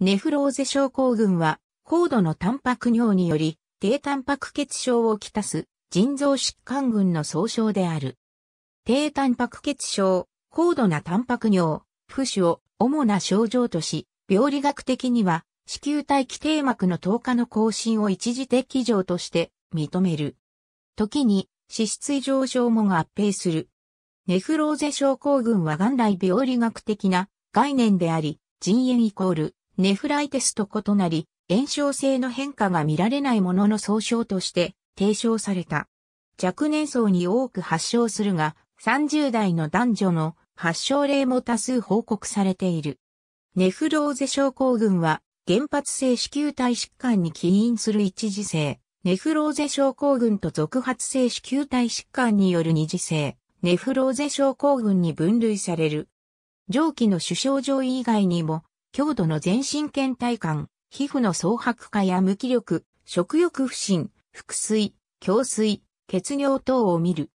ネフローゼ症候群は、高度のタンパク尿により、低タンパク血症をきたす、腎臓疾患群の総称である。低タンパク血症、高度なタンパク尿、浮腫を主な症状とし、病理学的には、子宮体気低膜の透過の更新を一時的異常として認める。時に、脂質異常症も合併する。ネフローゼ症候群は元来病理学的な概念であり、腎炎イコールネフライテスと異なり、炎症性の変化が見られないものの総称として提唱された。若年層に多く発症するが、30代の男女の発症例も多数報告されている。ネフローゼ症候群は、原発性子宮体疾患に起因する一次性、ネフローゼ症候群と続発性子宮体疾患による二次性、ネフローゼ症候群に分類される。上記の主症状以外にも、強度の全身倦怠感、皮膚の蒼白化や無気力、食欲不振、腹水、胸水、血尿等を見る。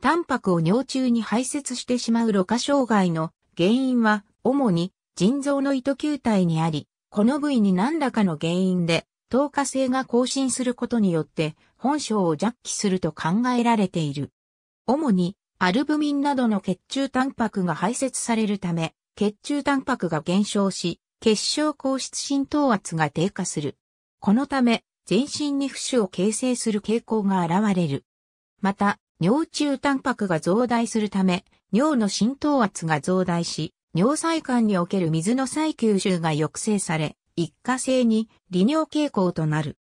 タンパクを尿中に排泄してしまうろ過障害の原因は主に腎臓の糸球体にあり、この部位に何らかの原因で透過性が更新することによって本性を弱気すると考えられている。主にアルブミンなどの血中タンパクが排泄されるため、血中タンパクが減少し、血小硬質浸透圧が低下する。このため、全身に浮腫を形成する傾向が現れる。また、尿中タンパクが増大するため、尿の浸透圧が増大し、尿細管における水の再吸収が抑制され、一過性に利尿傾向となる。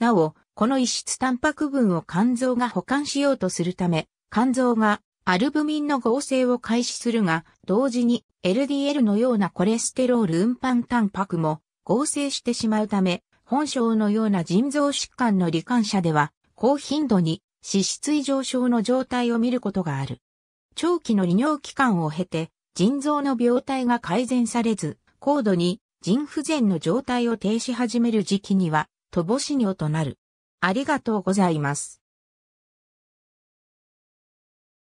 なお、この異質タンパク分を肝臓が保管しようとするため、肝臓がアルブミンの合成を開始するが、同時に LDL のようなコレステロール運搬タンパクも合成してしまうため、本症のような腎臓疾患の罹患者では、高頻度に脂質異常症の状態を見ることがある。長期の利尿期間を経て、腎臓の病態が改善されず、高度に腎不全の状態を停止始める時期には、乏し尿となる。ありがとうございます。